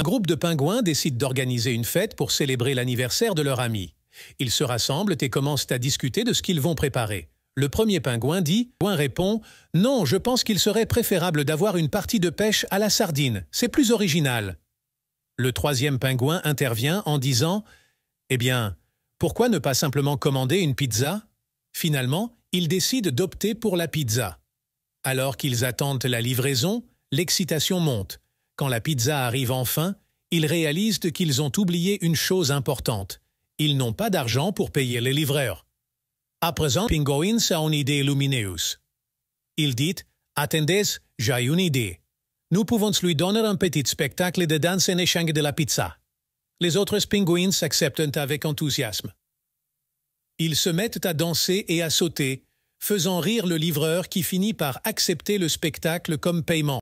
Un groupe de pingouins décide d'organiser une fête pour célébrer l'anniversaire de leur ami. Ils se rassemblent et commencent à discuter de ce qu'ils vont préparer. Le premier pingouin dit, pingouin répond, « Non, je pense qu'il serait préférable d'avoir une partie de pêche à la sardine, c'est plus original. » Le troisième pingouin intervient en disant, « Eh bien, pourquoi ne pas simplement commander une pizza ?» Finalement, ils décident d'opter pour la pizza. Alors qu'ils attendent la livraison, l'excitation monte. Quand la pizza arrive enfin, ils réalisent qu'ils ont oublié une chose importante. Ils n'ont pas d'argent pour payer les livreurs. À présent, pingouins a une idée lumineuse. Il dit « Attendez, j'ai une idée. Nous pouvons lui donner un petit spectacle de danse en échange de la pizza. » Les autres pingouins s'acceptent avec enthousiasme. Ils se mettent à danser et à sauter, faisant rire le livreur qui finit par accepter le spectacle comme paiement.